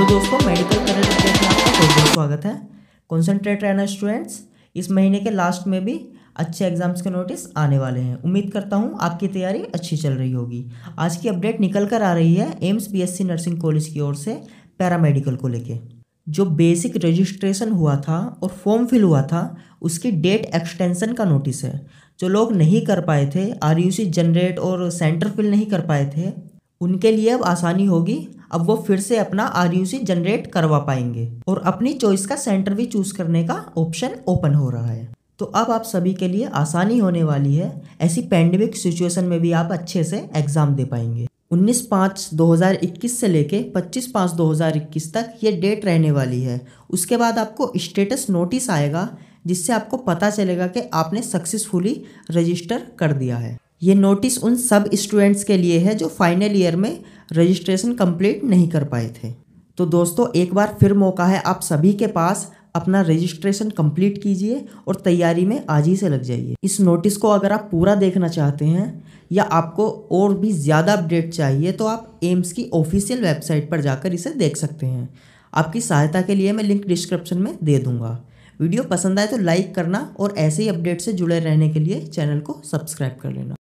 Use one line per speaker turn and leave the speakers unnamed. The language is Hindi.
हेलो दोस्तों मेडिकल करंट अफेयर में आपका बहुत बहुत स्वागत है कॉन्सेंट्रेट रहना स्टूडेंट्स इस महीने के लास्ट में भी अच्छे एग्जाम्स के नोटिस आने वाले हैं उम्मीद करता हूँ आपकी तैयारी अच्छी चल रही होगी आज की अपडेट निकल कर आ रही है एम्स बीएससी नर्सिंग कॉलेज की ओर से पैरामेडिकल को लेके जो बेसिक रजिस्ट्रेशन हुआ था और फॉर्म फिल हुआ था उसकी डेट एक्सटेंशन का नोटिस है जो लोग नहीं कर पाए थे आर जनरेट और सेंटर फिल नहीं कर पाए थे उनके लिए अब आसानी होगी अब वो फिर से अपना आर जनरेट करवा पाएंगे और अपनी चॉइस का सेंटर भी चूज़ करने का ऑप्शन ओपन हो रहा है तो अब आप सभी के लिए आसानी होने वाली है ऐसी पैंडमिक सिचुएशन में भी आप अच्छे से एग्ज़ाम दे पाएंगे 19 पाँच 2021 से लेके 25 पाँच 2021 तक ये डेट रहने वाली है उसके बाद आपको स्टेटस नोटिस आएगा जिससे आपको पता चलेगा कि आपने सक्सेसफुली रजिस्टर कर दिया है ये नोटिस उन सब स्टूडेंट्स के लिए है जो फाइनल ईयर में रजिस्ट्रेशन कंप्लीट नहीं कर पाए थे तो दोस्तों एक बार फिर मौका है आप सभी के पास अपना रजिस्ट्रेशन कंप्लीट कीजिए और तैयारी में आज ही से लग जाइए इस नोटिस को अगर आप पूरा देखना चाहते हैं या आपको और भी ज़्यादा अपडेट चाहिए तो आप एम्स की ऑफिशियल वेबसाइट पर जाकर इसे देख सकते हैं आपकी सहायता के लिए मैं लिंक डिस्क्रिप्शन में दे दूँगा वीडियो पसंद आए तो लाइक करना और ऐसे ही अपडेट से जुड़े रहने के लिए चैनल को सब्सक्राइब कर लेना